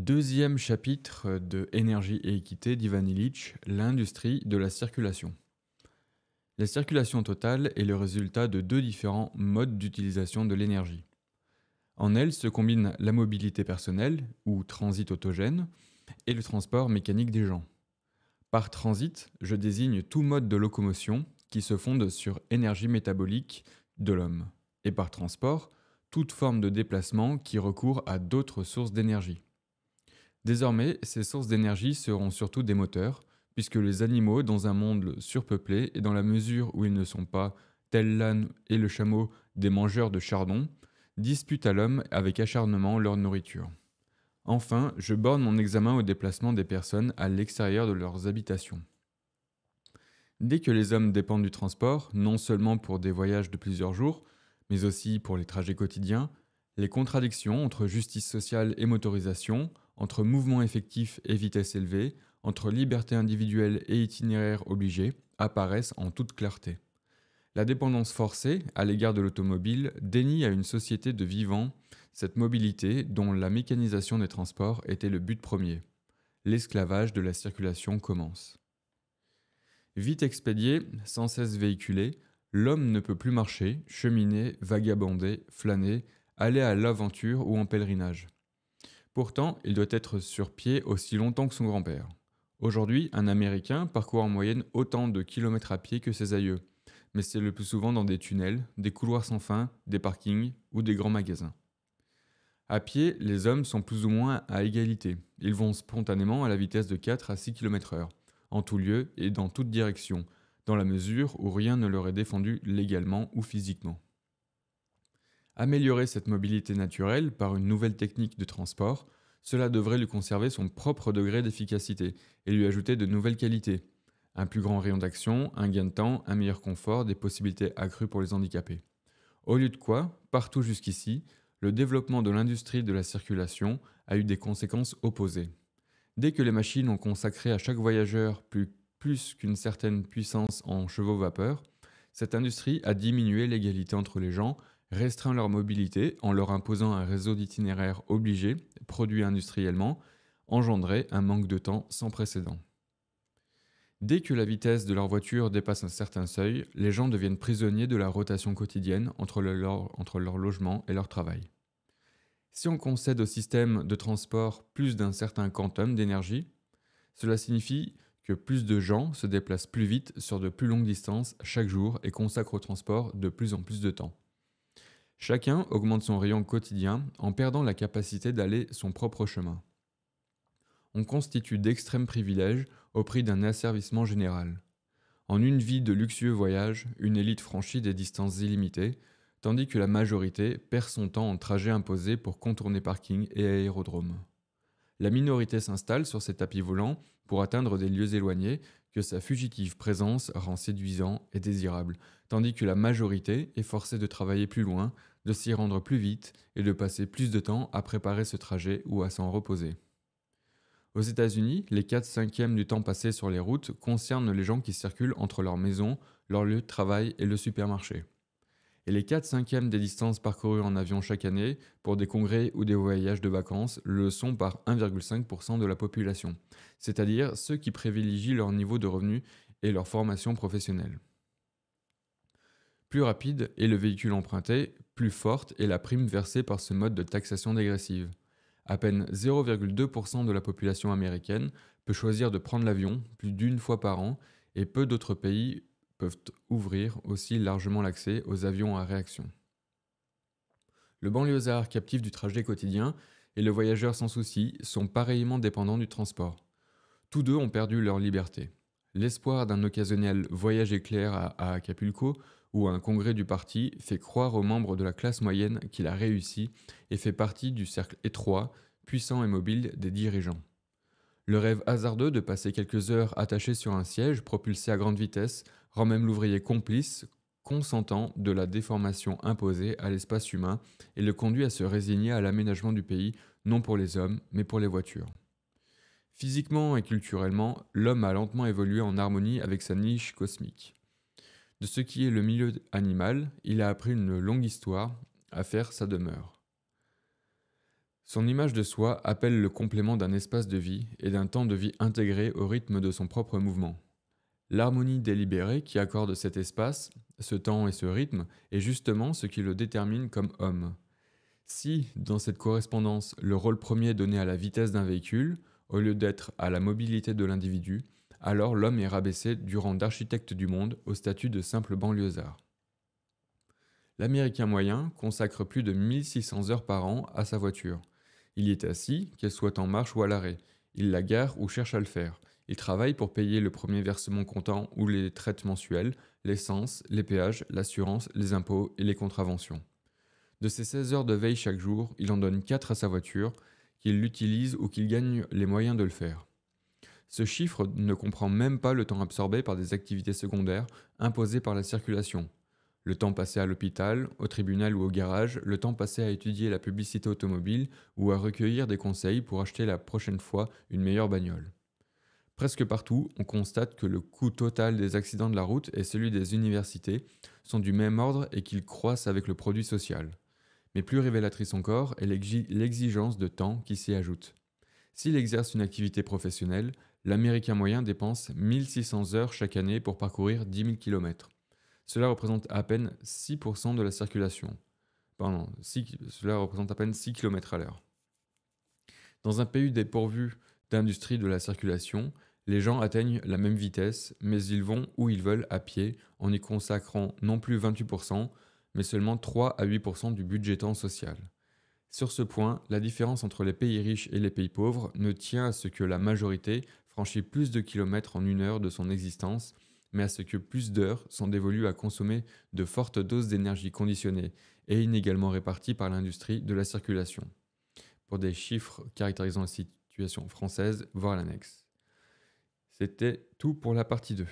Deuxième chapitre de Énergie et équité d'Ivan Illich, l'industrie de la circulation. La circulation totale est le résultat de deux différents modes d'utilisation de l'énergie. En elle se combinent la mobilité personnelle, ou transit autogène, et le transport mécanique des gens. Par transit, je désigne tout mode de locomotion qui se fonde sur énergie métabolique de l'homme, et par transport, toute forme de déplacement qui recourt à d'autres sources d'énergie. Désormais, ces sources d'énergie seront surtout des moteurs, puisque les animaux, dans un monde surpeuplé et dans la mesure où ils ne sont pas, tels l'âne et le chameau, des mangeurs de chardon, disputent à l'homme avec acharnement leur nourriture. Enfin, je borne mon examen au déplacement des personnes à l'extérieur de leurs habitations. Dès que les hommes dépendent du transport, non seulement pour des voyages de plusieurs jours, mais aussi pour les trajets quotidiens, les contradictions entre justice sociale et motorisation, entre mouvement effectif et vitesse élevée, entre liberté individuelle et itinéraire obligé, apparaissent en toute clarté. La dépendance forcée à l'égard de l'automobile dénie à une société de vivants cette mobilité dont la mécanisation des transports était le but premier. L'esclavage de la circulation commence. Vite expédié, sans cesse véhiculé, l'homme ne peut plus marcher, cheminer, vagabonder, flâner, aller à l'aventure ou en pèlerinage. Pourtant, il doit être sur pied aussi longtemps que son grand-père. Aujourd'hui, un Américain parcourt en moyenne autant de kilomètres à pied que ses aïeux, mais c'est le plus souvent dans des tunnels, des couloirs sans fin, des parkings ou des grands magasins. À pied, les hommes sont plus ou moins à égalité. Ils vont spontanément à la vitesse de 4 à 6 km/h, en tout lieu et dans toute direction, dans la mesure où rien ne leur est défendu légalement ou physiquement. Améliorer cette mobilité naturelle par une nouvelle technique de transport, cela devrait lui conserver son propre degré d'efficacité et lui ajouter de nouvelles qualités. Un plus grand rayon d'action, un gain de temps, un meilleur confort, des possibilités accrues pour les handicapés. Au lieu de quoi, partout jusqu'ici, le développement de l'industrie de la circulation a eu des conséquences opposées. Dès que les machines ont consacré à chaque voyageur plus, qu'une certaine puissance en chevaux vapeur, cette industrie a diminué l'égalité entre les gens restreint leur mobilité en leur imposant un réseau d'itinéraires obligés, produit industriellement, engendrait un manque de temps sans précédent. Dès que la vitesse de leur voiture dépasse un certain seuil, les gens deviennent prisonniers de la rotation quotidienne entre, leur, entre leur logement et leur travail. Si on concède au système de transport plus d'un certain quantum d'énergie, cela signifie que plus de gens se déplacent plus vite sur de plus longues distances chaque jour et consacrent au transport de plus en plus de temps. Chacun augmente son rayon quotidien en perdant la capacité d'aller son propre chemin. On constitue d'extrêmes privilèges au prix d'un asservissement général. En une vie de luxueux voyages, une élite franchit des distances illimitées, tandis que la majorité perd son temps en trajets imposés pour contourner parking et aérodrome. La minorité s'installe sur ses tapis volants pour atteindre des lieux éloignés que sa fugitive présence rend séduisant et désirable, tandis que la majorité est forcée de travailler plus loin de s'y rendre plus vite et de passer plus de temps à préparer ce trajet ou à s'en reposer. Aux États-Unis, les 4 cinquièmes du temps passé sur les routes concernent les gens qui circulent entre leur maison, leur lieu de travail et le supermarché. Et les 4 cinquièmes des distances parcourues en avion chaque année pour des congrès ou des voyages de vacances le sont par 1,5% de la population, c'est-à-dire ceux qui privilégient leur niveau de revenu et leur formation professionnelle. Plus rapide est le véhicule emprunté, plus forte est la prime versée par ce mode de taxation dégressive. À peine 0,2% de la population américaine peut choisir de prendre l'avion plus d'une fois par an et peu d'autres pays peuvent ouvrir aussi largement l'accès aux avions à réaction. Le banlieusard captif du trajet quotidien et le voyageur sans souci sont pareillement dépendants du transport. Tous deux ont perdu leur liberté. L'espoir d'un occasionnel voyage éclair à, à Acapulco où un congrès du parti fait croire aux membres de la classe moyenne qu'il a réussi et fait partie du cercle étroit, puissant et mobile des dirigeants. Le rêve hasardeux de passer quelques heures attaché sur un siège propulsé à grande vitesse rend même l'ouvrier complice, consentant de la déformation imposée à l'espace humain et le conduit à se résigner à l'aménagement du pays, non pour les hommes, mais pour les voitures. Physiquement et culturellement, l'homme a lentement évolué en harmonie avec sa niche cosmique. De ce qui est le milieu animal, il a appris une longue histoire à faire sa demeure. Son image de soi appelle le complément d'un espace de vie et d'un temps de vie intégré au rythme de son propre mouvement. L'harmonie délibérée qui accorde cet espace, ce temps et ce rythme est justement ce qui le détermine comme homme. Si, dans cette correspondance, le rôle premier est donné à la vitesse d'un véhicule, au lieu d'être à la mobilité de l'individu, alors l'homme est rabaissé du rang d'architecte du monde au statut de simple banlieusard. L'Américain moyen consacre plus de 1600 heures par an à sa voiture. Il y est assis, qu'elle soit en marche ou à l'arrêt. Il la gare ou cherche à le faire. Il travaille pour payer le premier versement comptant ou les traites mensuelles, l'essence, les péages, l'assurance, les impôts et les contraventions. De ses 16 heures de veille chaque jour, il en donne 4 à sa voiture, qu'il l'utilise ou qu'il gagne les moyens de le faire. Ce chiffre ne comprend même pas le temps absorbé par des activités secondaires imposées par la circulation. Le temps passé à l'hôpital, au tribunal ou au garage, le temps passé à étudier la publicité automobile ou à recueillir des conseils pour acheter la prochaine fois une meilleure bagnole. Presque partout, on constate que le coût total des accidents de la route et celui des universités sont du même ordre et qu'ils croissent avec le produit social. Mais plus révélatrice encore est l'exigence de temps qui s'y ajoute. S'il exerce une activité professionnelle, l'Américain moyen dépense 1600 heures chaque année pour parcourir 10 000 km. Cela représente à peine 6% de la circulation. cela représente à peine 6 km à l'heure. Dans un pays dépourvu d'industrie de la circulation, les gens atteignent la même vitesse, mais ils vont où ils veulent à pied, en y consacrant non plus 28%, mais seulement 3 à 8% du budget temps social. Sur ce point, la différence entre les pays riches et les pays pauvres ne tient à ce que la majorité franchit plus de kilomètres en une heure de son existence, mais à ce que plus d'heures sont dévolues à consommer de fortes doses d'énergie conditionnée et inégalement réparties par l'industrie de la circulation. Pour des chiffres caractérisant la situation française, voir l'annexe. C'était tout pour la partie 2.